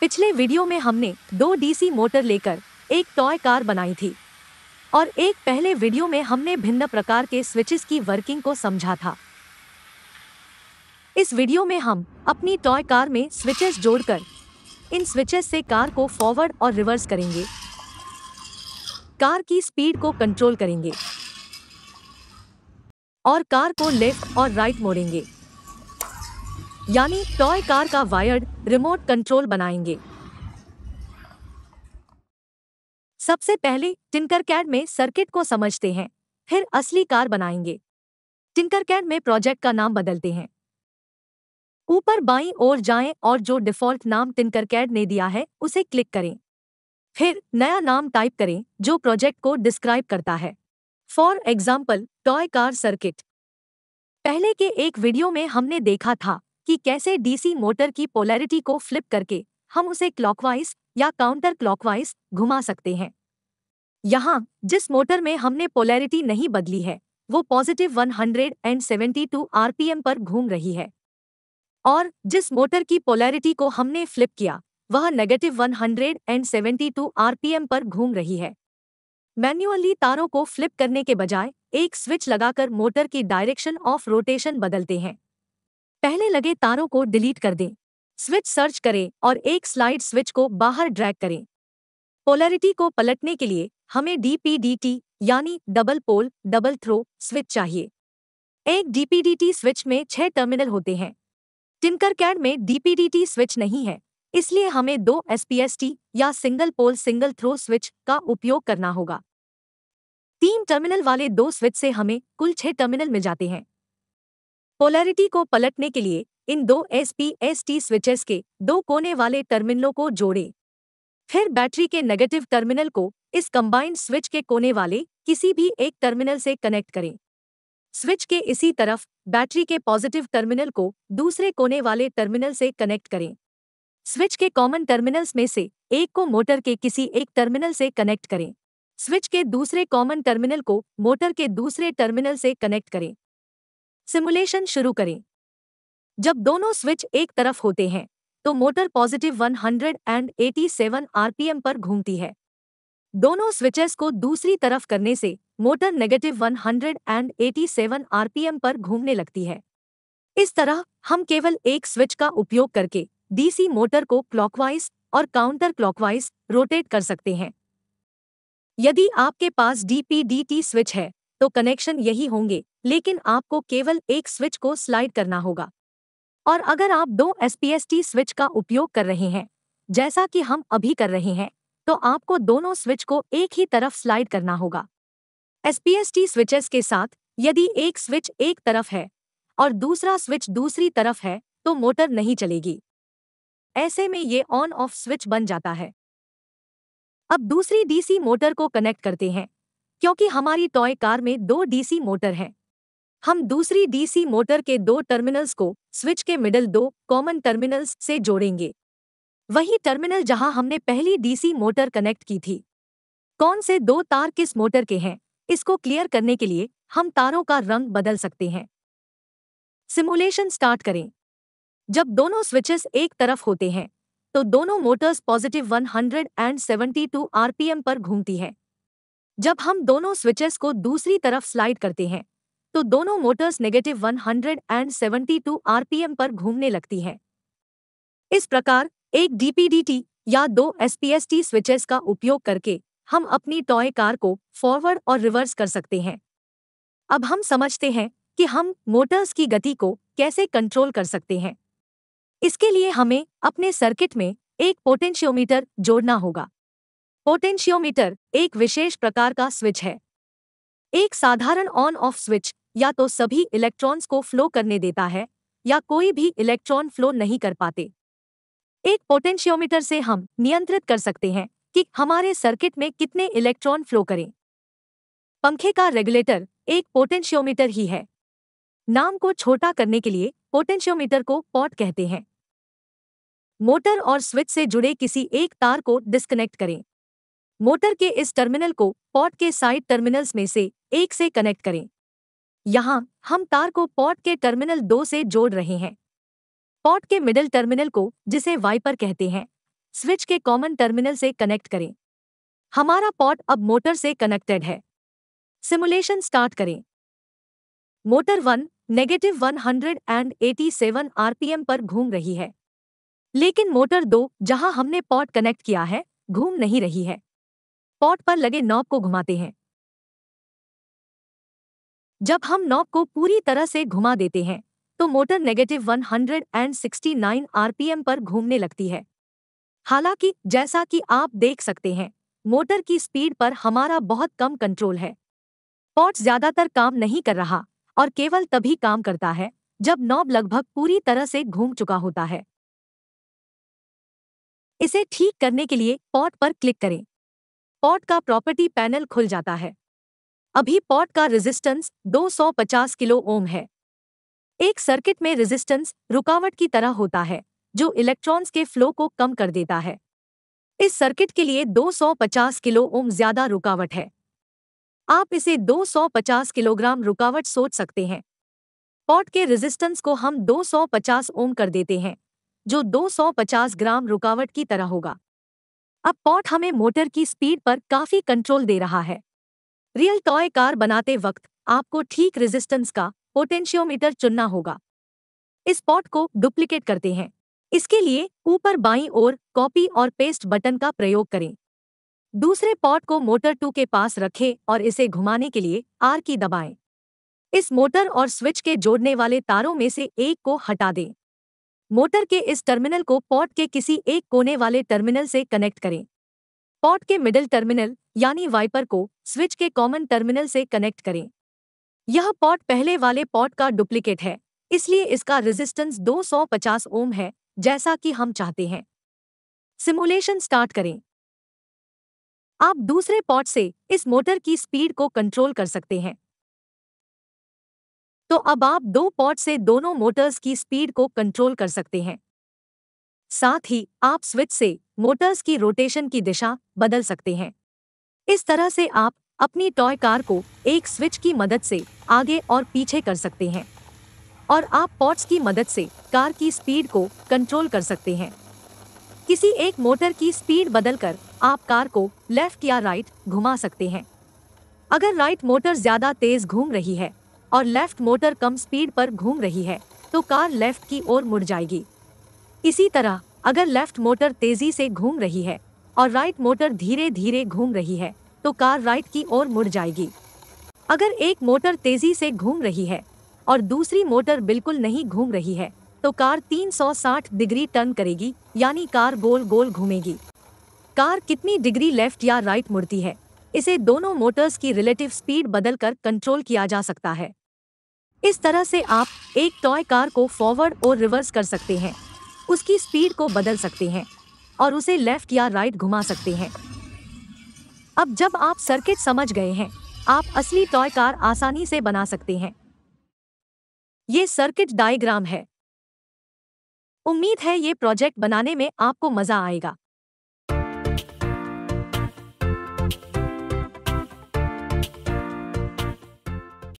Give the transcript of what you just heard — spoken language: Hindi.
पिछले वीडियो में हमने दो डीसी मोटर लेकर एक टॉय कार बनाई थी और एक पहले वीडियो में हमने भिन्न प्रकार के स्विचेस की वर्किंग को समझा था इस वीडियो में हम अपनी टॉय कार में स्विचेस जोड़कर इन स्विचेस से कार को फॉरवर्ड और रिवर्स करेंगे कार की स्पीड को कंट्रोल करेंगे और कार को लेफ्ट और राइट मोड़ेंगे यानी टॉय कार का वायर्ड रिमोट कंट्रोल बनाएंगे सबसे पहले टिंकर कैड में सर्किट को समझते हैं फिर असली कार बनाएंगे टिंकर कैड में प्रोजेक्ट का नाम बदलते हैं ऊपर बाईं ओर जाएं और जो डिफॉल्ट नाम टिंकर कैड ने दिया है उसे क्लिक करें फिर नया नाम टाइप करें जो प्रोजेक्ट को डिस्क्राइब करता है for example toy car circuit पहले के एक वीडियो में हमने देखा था कि कैसे डीसी मोटर की पोलैरिटी को फ्लिप करके हम उसे क्लॉकवाइज या काउंटर क्लॉकवाइज घुमा सकते हैं यहाँ जिस मोटर में हमने पोलैरिटी नहीं बदली है वो पॉजिटिव 172 आरपीएम पर घूम रही है और जिस मोटर की पोलैरिटी को हमने फ्लिप किया वह नेगेटिव 172 आरपीएम पर घूम रही है मैन्युअली तारों को फ्लिप करने के बजाय एक स्विच लगाकर मोटर की डायरेक्शन ऑफ रोटेशन बदलते हैं पहले लगे तारों को डिलीट कर दें स्विच सर्च करें और एक स्लाइड स्विच को बाहर ड्रैग करें पोलैरिटी को पलटने के लिए हमें डीपीडीटी यानी double pole double throw switch चाहिए एक डीपीडीटी स्विच में छह टर्मिनल होते हैं टिंकर कैड में डीपीडीटी स्विच नहीं है इसलिए हमें दो एसपीएसटी या single pole single throw switch का उपयोग करना होगा तीन टर्मिनल वाले दो स्विच से हमें कुल छह टर्मिनल मिल जाते हैं पोलैरिटी को पलटने के लिए इन दो एसपीएसटी स्विचेस के दो कोने वाले टर्मिनलों को जोड़ें फिर बैटरी के नेगेटिव टर्मिनल को इस कंबाइंड स्विच के कोने वाले किसी भी एक टर्मिनल से कनेक्ट करें स्विच के इसी तरफ बैटरी के पॉजिटिव टर्मिनल को दूसरे कोने वाले टर्मिनल से कनेक्ट करें स्विच के कॉमन टर्मिनल्स में से एक को मोटर के किसी एक टर्मिनल से कनेक्ट करें स्विच के दूसरे कॉमन टर्मिनल को मोटर के दूसरे टर्मिनल से कनेक्ट करें सिमुलेशन शुरू करें जब दोनों स्विच एक तरफ होते हैं तो मोटर पॉजिटिव 187 आरपीएम पर घूमती है दोनों स्विचेस को दूसरी तरफ करने से मोटर नेगेटिव 187 आरपीएम पर घूमने लगती है इस तरह हम केवल एक स्विच का उपयोग करके डीसी मोटर को क्लॉकवाइज और काउंटर क्लॉकवाइज रोटेट कर सकते हैं यदि आपके पास डीपीडीटी स्विच है तो कनेक्शन यही होंगे लेकिन आपको केवल एक स्विच को स्लाइड करना होगा और अगर आप दो एसपीएसटी स्विच का उपयोग कर रहे हैं जैसा कि हम अभी कर रहे हैं तो आपको दोनों स्विच को एक ही तरफ स्लाइड करना होगा एसपीएसटी स्विचेस के साथ यदि एक स्विच एक तरफ है और दूसरा स्विच दूसरी तरफ है तो मोटर नहीं चलेगी ऐसे में ये ऑन ऑफ स्विच बन जाता है अब दूसरी डीसी मोटर को कनेक्ट करते हैं क्योंकि हमारी टॉय कार में दो डीसी मोटर हैं हम दूसरी डीसी मोटर के दो टर्मिनल्स को स्विच के मिडल दो कॉमन टर्मिनल्स से जोड़ेंगे वही टर्मिनल जहां हमने पहली डीसी मोटर कनेक्ट की थी कौन से दो तार किस मोटर के हैं इसको क्लियर करने के लिए हम तारों का रंग बदल सकते हैं सिमुलेशन स्टार्ट करें जब दोनों स्विचेस एक तरफ होते हैं तो दोनों मोटर्स पॉजिटिव 172 आरपीएम पर घूमती हैं जब हम दोनों स्विचेस को दूसरी तरफ स्लाइड करते हैं तो दोनों मोटर्स नेगेटिव 172 आरपीएम पर घूमने लगती हैं इस प्रकार एक डीपीडीटी या दो एसपीएसटी स्विचेस का उपयोग करके हम अपनी टॉय कार को फॉरवर्ड और रिवर्स कर सकते हैं अब हम समझते हैं कि हम मोटर्स की गति को कैसे कंट्रोल कर सकते हैं इसके लिए हमें अपने सर्किट में एक पोटेंशियोमीटर जोड़ना होगा पोटेंशियोमीटर एक विशेष प्रकार का स्विच है एक साधारण ऑन ऑफ स्विच या तो सभी इलेक्ट्रॉन्स को फ्लो करने देता है या कोई भी इलेक्ट्रॉन फ्लो नहीं कर पाते एक पोटेंशियोमीटर से हम नियंत्रित कर सकते हैं कि हमारे सर्किट में कितने इलेक्ट्रॉन फ्लो करें पंखे का रेगुलेटर एक पोटेंशियोमीटर ही है नाम को छोटा करने के लिए पोटेंशियोमीटर को पॉट कहते हैं मोटर और स्विच से जुड़े किसी एक तार को डिस्कनेक्ट करें मोटर के इस टर्मिनल को पॉट के साइड टर्मिनल्स में से एक से कनेक्ट करें यहाँ हम तार को पॉट के टर्मिनल दो से जोड़ रहे हैं पॉट के मिडिल टर्मिनल को जिसे वाइपर कहते हैं स्विच के कॉमन टर्मिनल से कनेक्ट करें हमारा पॉट अब मोटर से कनेक्टेड है सिमुलेशन स्टार्ट करें motor one negative one hundred and eighty seven RPM पर घूम रही है लेकिन मोटर दो जहां हमने पॉट कनेक्ट किया है घूम नहीं रही है पॉट पर लगे नॉब को घुमाते हैं जब हम नॉब को पूरी तरह से घुमा देते हैं तो मोटर नेगेटिव 169 आरपीएम पर घूमने लगती है हालांकि जैसा कि आप देख सकते हैं मोटर की स्पीड पर हमारा बहुत कम कंट्रोल है पॉट ज्यादातर काम नहीं कर रहा और केवल तभी काम करता है जब नॉब लगभग पूरी तरह से घूम चुका होता है इसे ठीक करने के लिए पॉट पर क्लिक करें पॉट का प्रॉपर्टी पैनल खुल जाता है अभी पॉट का रेजिस्टेंस 250 किलो ओम है एक सर्किट में रेजिस्टेंस रुकावट की तरह होता है जो इलेक्ट्रॉन्स के फ्लो को कम कर देता है इस सर्किट के लिए 250 किलो ओम ज्यादा रुकावट है आप इसे 250 किलोग्राम रुकावट सोच सकते हैं पॉट के रेजिस्टेंस को हम 250 ओम कर देते हैं जो 250 ग्राम रुकावट की तरह होगा अब पॉट हमें मोटर की स्पीड पर काफी कंट्रोल दे रहा है रियल टॉय कार बनाते वक्त आपको ठीक रेजिस्टेंस का पोटेंशियोमीटर चुनना होगा इस पॉट को डुप्लीकेट करते हैं इसके लिए ऊपर बाई ओर कॉपी और पेस्ट बटन का प्रयोग करें दूसरे पॉट को मोटर टू के पास रखें और इसे घुमाने के लिए आर की दबाएं। इस मोटर और स्विच के जोड़ने वाले तारों में से एक को हटा दें मोटर के इस टर्मिनल को पॉट के किसी एक कोने वाले टर्मिनल से कनेक्ट करें पॉट के मिडिल टर्मिनल यानी वाइपर को स्विच के कॉमन टर्मिनल से कनेक्ट करें यह पॉट पहले वाले पॉट का डुप्लीकेट है इसलिए इसका रेजिस्टेंस 250 ओम है जैसा कि हम चाहते हैं सिमुलेशन स्टार्ट करें आप दूसरे पॉट से इस मोटर की स्पीड को कंट्रोल कर सकते हैं तो अब आप दो पॉट से दोनों मोटर्स की स्पीड को कंट्रोल कर सकते हैं साथ ही आप स्विच से मोटर्स की रोटेशन की दिशा बदल सकते हैं इस तरह से आप अपनी टॉय कार को एक स्विच की मदद से आगे और पीछे कर सकते हैं और आप पॉट्स की मदद से कार की स्पीड को कंट्रोल कर सकते हैं किसी एक मोटर की स्पीड बदलकर आप कार को लेफ्ट या राइट घुमा सकते हैं अगर राइट मोटर ज़्यादा तेज़ घूम रही है और लेफ्ट मोटर कम स्पीड पर घूम रही है तो कार लेफ्ट की ओर मुड़ जाएगी इसी तरह अगर लेफ्ट मोटर तेजी से घूम रही है और राइट मोटर धीरे धीरे घूम रही है तो कार राइट की ओर मुड़ जाएगी अगर एक मोटर तेजी से घूम रही है और दूसरी मोटर बिल्कुल नहीं घूम रही है तो कार 360 डिग्री टर्न करेगी यानी कार गोल गोल घूमेगी कार कितनी डिग्री लेफ्ट या राइट मुड़ती है इसे दोनों मोटर्स की रिलेटिव स्पीड बदलकर कंट्रोल किया जा सकता है इस तरह से आप एक टॉय कार को फॉरवर्ड और रिवर्स कर सकते हैं उसकी स्पीड को बदल सकते हैं और उसे लेफ्ट या राइट घुमा सकते हैं अब जब आप सर्किट समझ गए हैं आप असली टॉय कार आसानी से बना सकते हैं ये सर्किट डायग्राम है उम्मीद है ये प्रोजेक्ट बनाने में आपको मजा आएगा